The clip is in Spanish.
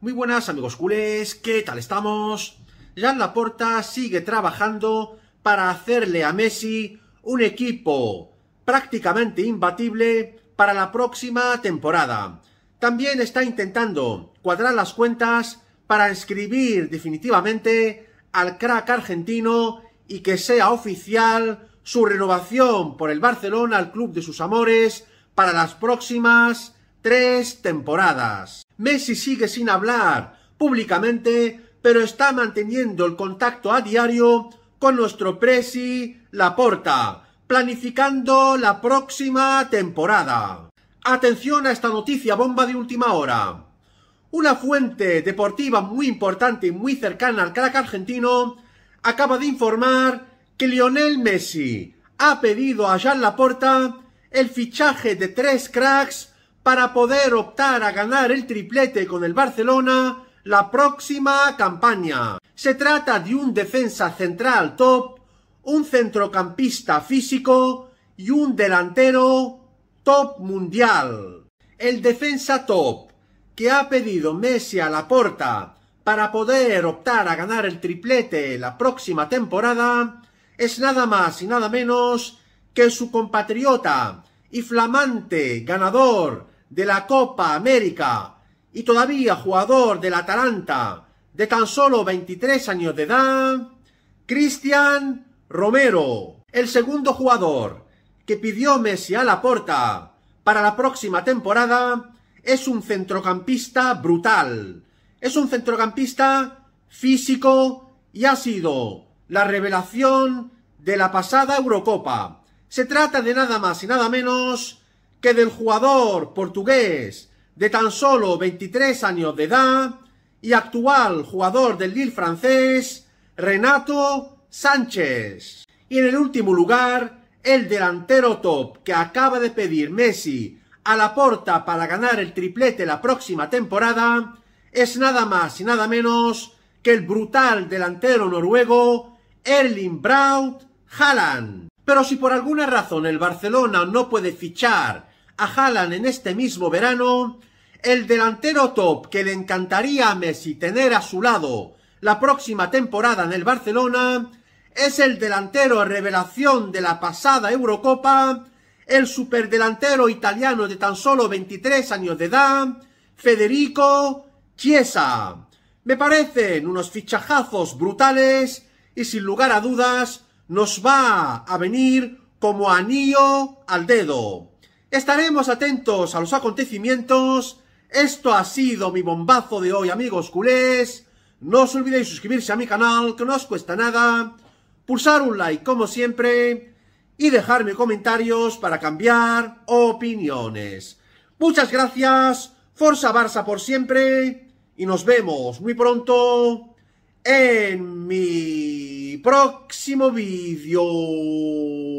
Muy buenas amigos culés, ¿qué tal estamos? Jan Laporta sigue trabajando para hacerle a Messi un equipo prácticamente imbatible para la próxima temporada. También está intentando cuadrar las cuentas para inscribir definitivamente al crack argentino y que sea oficial su renovación por el Barcelona al club de sus amores para las próximas tres temporadas. Messi sigue sin hablar públicamente, pero está manteniendo el contacto a diario con nuestro presi Laporta, planificando la próxima temporada. Atención a esta noticia bomba de última hora. Una fuente deportiva muy importante y muy cercana al crack argentino acaba de informar que Lionel Messi ha pedido a Jean Laporta el fichaje de tres cracks para poder optar a ganar el triplete con el Barcelona la próxima campaña. Se trata de un defensa central top, un centrocampista físico y un delantero top mundial. El defensa top que ha pedido Messi a la porta para poder optar a ganar el triplete la próxima temporada es nada más y nada menos que su compatriota y flamante ganador de la Copa América y todavía jugador del Atalanta de tan solo 23 años de edad, Cristian Romero, el segundo jugador que pidió Messi a la porta para la próxima temporada, es un centrocampista brutal. Es un centrocampista físico y ha sido la revelación de la pasada Eurocopa. Se trata de nada más y nada menos que del jugador portugués de tan solo 23 años de edad y actual jugador del Lille francés, Renato Sánchez. Y en el último lugar, el delantero top que acaba de pedir Messi a la porta para ganar el triplete la próxima temporada, es nada más y nada menos que el brutal delantero noruego Erling Braut Haaland. Pero si por alguna razón el Barcelona no puede fichar a en este mismo verano, el delantero top que le encantaría a Messi tener a su lado la próxima temporada en el Barcelona, es el delantero revelación de la pasada Eurocopa, el superdelantero italiano de tan solo 23 años de edad, Federico Chiesa. Me parecen unos fichajazos brutales y sin lugar a dudas nos va a venir como anillo al dedo. Estaremos atentos a los acontecimientos. Esto ha sido mi bombazo de hoy, amigos culés. No os olvidéis suscribirse a mi canal, que no os cuesta nada. Pulsar un like, como siempre. Y dejarme comentarios para cambiar opiniones. Muchas gracias. Forza Barça por siempre. Y nos vemos muy pronto en mi próximo vídeo.